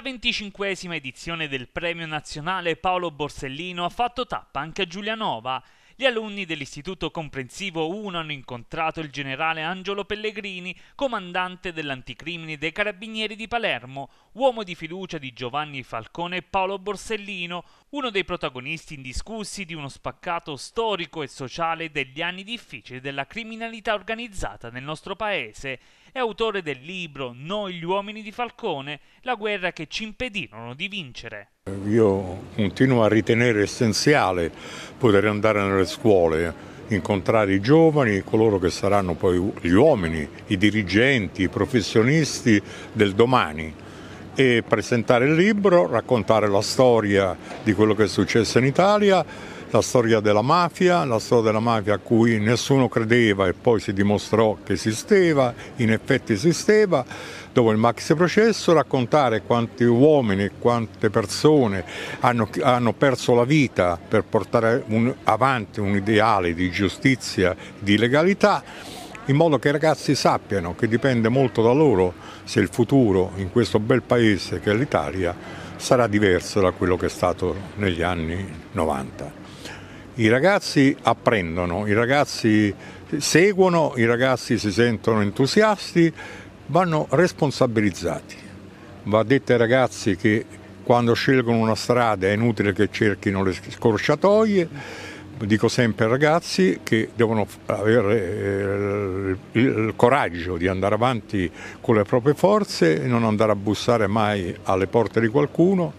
La venticinquesima edizione del Premio Nazionale Paolo Borsellino ha fatto tappa anche a Giulianova gli alunni dell'Istituto Comprensivo 1 hanno incontrato il generale Angelo Pellegrini, comandante dell'anticrimine dei Carabinieri di Palermo, uomo di fiducia di Giovanni Falcone e Paolo Borsellino, uno dei protagonisti indiscussi di uno spaccato storico e sociale degli anni difficili della criminalità organizzata nel nostro paese. È autore del libro Noi gli uomini di Falcone, la guerra che ci impedirono di vincere. Io continuo a ritenere essenziale poter andare nelle scuole, incontrare i giovani, coloro che saranno poi gli uomini, i dirigenti, i professionisti del domani e presentare il libro, raccontare la storia di quello che è successo in Italia la storia della mafia, la storia della mafia a cui nessuno credeva e poi si dimostrò che esisteva, in effetti esisteva, dopo il maxi processo raccontare quanti uomini e quante persone hanno, hanno, perso la vita per portare un, avanti un ideale di giustizia, di legalità, in modo che i ragazzi sappiano che dipende molto da loro se il futuro in questo bel paese che è l'Italia sarà diverso da quello che è stato negli anni 90 i ragazzi apprendono, i ragazzi seguono, i ragazzi si sentono entusiasti, vanno responsabilizzati. Va detto ai ragazzi che quando scelgono una strada è inutile che cerchino le scorciatoie, dico sempre ai ragazzi che devono avere eh, il, coraggio di andare avanti con le proprie forze, e non andare a bussare mai alle porte di qualcuno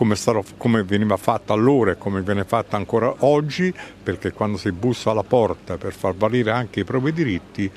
come, sarò, come veniva fatta allora e come viene fatta ancora oggi, perché quando si bussa alla porta per far valere anche i propri diritti,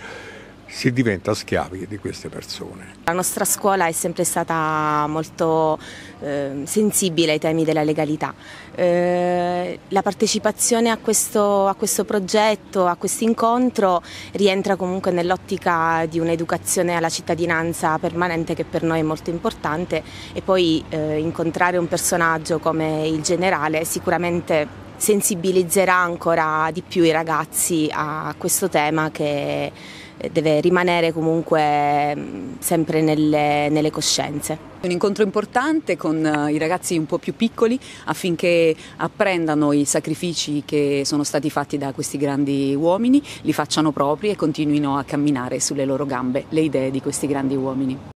si diventa schiavi di queste persone. La nostra scuola è sempre stata molto eh, sensibile ai temi della legalità. Eh, la partecipazione a questo, a questo progetto, a questo incontro, rientra comunque nell'ottica di un'educazione alla cittadinanza permanente che per noi è molto importante e poi eh, incontrare un personaggio come il generale sicuramente sensibilizzerà ancora di più i ragazzi a questo tema che eh, deve rimanere comunque mm, sempre nelle, nelle, coscienze. Un incontro importante con eh, i ragazzi un po' più piccoli affinché apprendano i sacrifici che sono stati fatti da questi grandi uomini, li facciano propri e continuino a camminare sulle loro gambe le idee di questi grandi uomini.